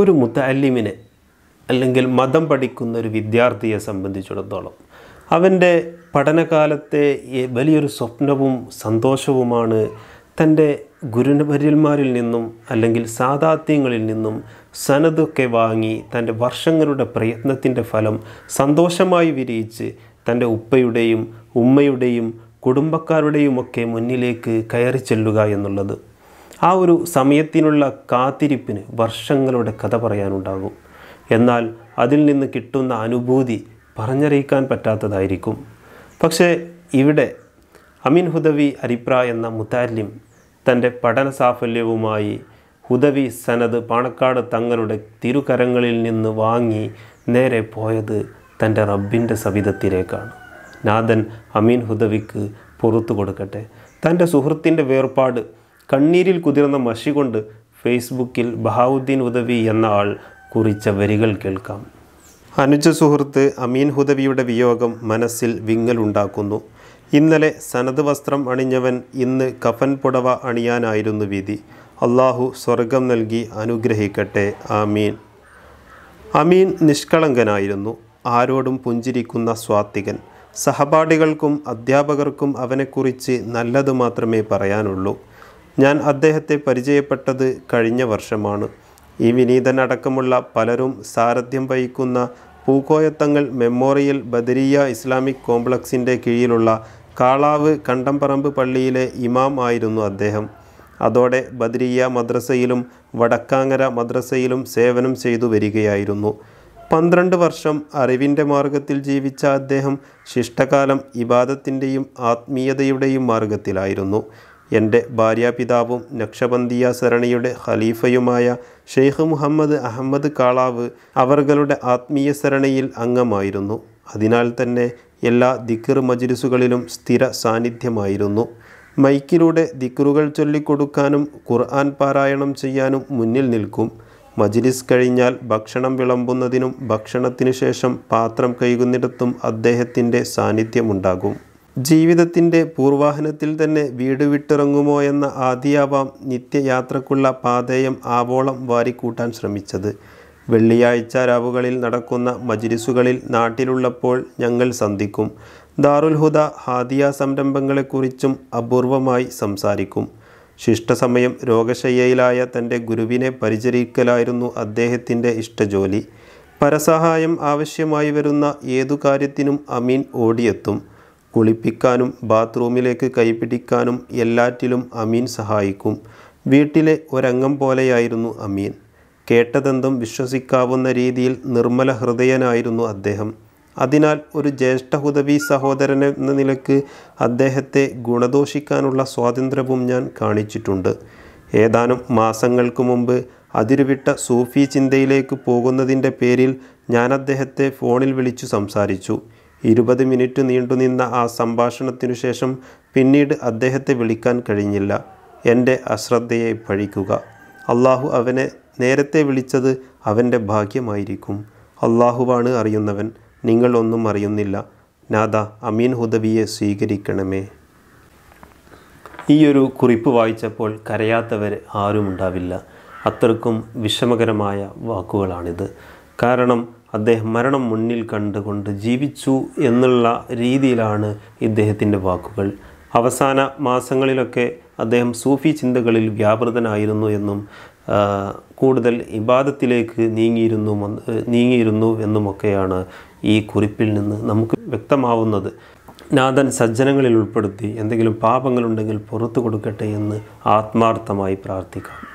ഒരു മുത്തല്ലിമിനെ അല്ലെങ്കിൽ മതം പഠിക്കുന്ന ഒരു വിദ്യാർത്ഥിയെ സംബന്ധിച്ചിടത്തോളം അവൻ്റെ പഠനകാലത്തെ വലിയൊരു സ്വപ്നവും സന്തോഷവുമാണ് തൻ്റെ ഗുരുവര്യന്മാരിൽ നിന്നും അല്ലെങ്കിൽ സാധാത്യങ്ങളിൽ നിന്നും സനതൊക്കെ വാങ്ങി തൻ്റെ വർഷങ്ങളുടെ പ്രയത്നത്തിൻ്റെ ഫലം സന്തോഷമായി വിരിയിച്ച് തൻ്റെ ഉപ്പയുടെയും ഉമ്മയുടെയും കുടുംബക്കാരുടെയുമൊക്കെ മുന്നിലേക്ക് കയറി ചെല്ലുക എന്നുള്ളത് ആ ഒരു സമയത്തിനുള്ള കാത്തിരിപ്പിന് വർഷങ്ങളുടെ കഥ പറയാനുണ്ടാകും എന്നാൽ അതിൽ നിന്ന് കിട്ടുന്ന അനുഭൂതി പറഞ്ഞറിയിക്കാൻ പറ്റാത്തതായിരിക്കും പക്ഷേ ഇവിടെ അമീൻ ഹുദവി അരിപ്ര എന്ന മുത്താലിം തൻ്റെ പഠന സാഫല്യവുമായി ഹുദവി സനത് പാണക്കാട് തങ്ങളുടെ തിരുകരങ്ങളിൽ നിന്ന് വാങ്ങി നേരെ പോയത് തൻ്റെ റബ്ബിൻ്റെ സവിധത്തിലേക്കാണ് നാഥൻ അമീൻ ഹുദവിക്ക് പുറത്തു കൊടുക്കട്ടെ തൻ്റെ സുഹൃത്തിൻ്റെ വേർപാട് കണ്ണീരിൽ കുതിർന്ന മഷി കൊണ്ട് ഫേസ്ബുക്കിൽ ബഹാവുദ്ദീൻ ഉദവി എന്ന ആൾ കുറിച്ച വരികൾ കേൾക്കാം അനുജ സുഹൃത്ത് അമീൻ ഹുദവിയുടെ വിയോഗം മനസ്സിൽ വിങ്ങലുണ്ടാക്കുന്നു ഇന്നലെ സനത് വസ്ത്രം അണിഞ്ഞവൻ ഇന്ന് കഫൻ പുടവ അണിയാനായിരുന്നു വിധി അള്ളാഹു സ്വർഗം നൽകി അനുഗ്രഹിക്കട്ടെ ആമീൻ അമീൻ നിഷ്കളങ്കനായിരുന്നു ആരോടും പുഞ്ചിരിക്കുന്ന സ്വാത്തികൻ സഹപാഠികൾക്കും അധ്യാപകർക്കും അവനെക്കുറിച്ച് നല്ലത് മാത്രമേ പറയാനുള്ളൂ ഞാൻ അദ്ദേഹത്തെ പരിചയപ്പെട്ടത് കഴിഞ്ഞ വർഷമാണ് ഈ വിനീതനടക്കമുള്ള പലരും സാരഥ്യം വഹിക്കുന്ന പൂക്കോയത്തങ്ങൾ മെമ്മോറിയൽ ബദരിയ ഇസ്ലാമിക് കോംപ്ലക്സിൻ്റെ കീഴിലുള്ള കാളാവ് കണ്ടംപറമ്പ് പള്ളിയിലെ ഇമാം ആയിരുന്നു അദ്ദേഹം അതോടെ ബദരിയ മദ്രസയിലും വടക്കാങ്ങര മദ്രസയിലും സേവനം ചെയ്തു വരികയായിരുന്നു പന്ത്രണ്ട് വർഷം അറിവിൻ്റെ മാർഗത്തിൽ ജീവിച്ച അദ്ദേഹം ശിഷ്ടകാലം ഇബാദത്തിൻ്റെയും ആത്മീയതയുടെയും മാർഗത്തിലായിരുന്നു എൻ്റെ ഭാര്യാപിതാവും നക്ഷബന്ധിയ സരണിയുടെ ഖലീഫയുമായ ഷെയ്ഖ് മുഹമ്മദ് അഹമ്മദ് കാളാവ് അവർകളുടെ ആത്മീയ സരണിയിൽ അംഗമായിരുന്നു അതിനാൽ തന്നെ എല്ലാ ദിക്കർ മജ്ലിസുകളിലും സ്ഥിര സാന്നിധ്യമായിരുന്നു മൈക്കിലൂടെ ദിക്കറുകൾ ചൊല്ലിക്കൊടുക്കാനും ഖുർആൻ പാരായണം ചെയ്യാനും മുന്നിൽ നിൽക്കും മജ്ലിസ് കഴിഞ്ഞാൽ ഭക്ഷണം വിളമ്പുന്നതിനും ഭക്ഷണത്തിനു ശേഷം പാത്രം കഴുകുന്നിടത്തും അദ്ദേഹത്തിൻ്റെ സാന്നിധ്യമുണ്ടാകും ജീവിതത്തിൻ്റെ പൂർവാഹനത്തിൽ തന്നെ വീട് വിട്ടിറങ്ങുമോ എന്ന ആദിയാവാം നിത്യയാത്രക്കുള്ള പാതയം ആവോളം വാരിക്കൂട്ടാൻ ശ്രമിച്ചത് വെള്ളിയാഴ്ച രാവുകളിൽ നടക്കുന്ന മജിരിസുകളിൽ നാട്ടിലുള്ളപ്പോൾ ഞങ്ങൾ സന്ധിക്കും ദാറുൽ ഹുദ ഹാദിയ സംരംഭങ്ങളെക്കുറിച്ചും അപൂർവമായി സംസാരിക്കും ശിഷ്ടസമയം രോഗശയ്യയിലായ തൻ്റെ ഗുരുവിനെ പരിചരിക്കലായിരുന്നു അദ്ദേഹത്തിൻ്റെ ഇഷ്ടജോലി പരസഹായം ആവശ്യമായി വരുന്ന ഏതു കാര്യത്തിനും അമീൻ ഓടിയെത്തും കുളിപ്പിക്കാനും ബാത്റൂമിലേക്ക് കൈപിടിക്കാനും എല്ലാറ്റിലും അമീൻ സഹായിക്കും വീട്ടിലെ ഒരംഗം പോലെയായിരുന്നു അമീൻ കേട്ടതെന്തും വിശ്വസിക്കാവുന്ന രീതിയിൽ നിർമ്മല ഹൃദയനായിരുന്നു അദ്ദേഹം അതിനാൽ ഒരു ജ്യേഷ്ഠ ഹുദവി സഹോദരൻ എന്ന നിലക്ക് അദ്ദേഹത്തെ ഗുണദോഷിക്കാനുള്ള സ്വാതന്ത്ര്യവും ഞാൻ കാണിച്ചിട്ടുണ്ട് ഏതാനും മാസങ്ങൾക്ക് മുമ്പ് അതിരുവിട്ട സൂഫി ചിന്തയിലേക്ക് പോകുന്നതിൻ്റെ പേരിൽ ഞാൻ അദ്ദേഹത്തെ ഫോണിൽ വിളിച്ചു സംസാരിച്ചു ഇരുപത് മിനിറ്റ് നീണ്ടുനിന്ന ആ സംഭാഷണത്തിനു ശേഷം പിന്നീട് അദ്ദേഹത്തെ വിളിക്കാൻ കഴിഞ്ഞില്ല എൻ്റെ അശ്രദ്ധയെ പഴിക്കുക അള്ളാഹു അവനെ നേരത്തെ വിളിച്ചത് അവൻ്റെ ഭാഗ്യമായിരിക്കും അള്ളാഹുവാണ് അറിയുന്നവൻ നിങ്ങൾ ഒന്നും അറിയുന്നില്ല നാഥ അമീൻ ഹുദബിയെ സ്വീകരിക്കണമേ ഈയൊരു കുറിപ്പ് വായിച്ചപ്പോൾ കരയാത്തവർ ആരുമുണ്ടാവില്ല അത്രക്കും വിഷമകരമായ വാക്കുകളാണിത് കാരണം അദ്ദേഹം മരണം മുന്നിൽ കണ്ടുകൊണ്ട് ജീവിച്ചു എന്നുള്ള രീതിയിലാണ് ഇദ്ദേഹത്തിൻ്റെ വാക്കുകൾ അവസാന മാസങ്ങളിലൊക്കെ അദ്ദേഹം സൂഫി ചിന്തകളിൽ വ്യാപൃതനായിരുന്നു എന്നും കൂടുതൽ ഇബാദത്തിലേക്ക് നീങ്ങിയിരുന്നു നീങ്ങിയിരുന്നു എന്നുമൊക്കെയാണ് ഈ കുറിപ്പിൽ നിന്ന് നമുക്ക് വ്യക്തമാവുന്നത് നാഥൻ സജ്ജനങ്ങളിൽ ഉൾപ്പെടുത്തി എന്തെങ്കിലും പാപങ്ങളുണ്ടെങ്കിൽ പുറത്തു കൊടുക്കട്ടെ എന്ന് ആത്മാർത്ഥമായി പ്രാർത്ഥിക്കാം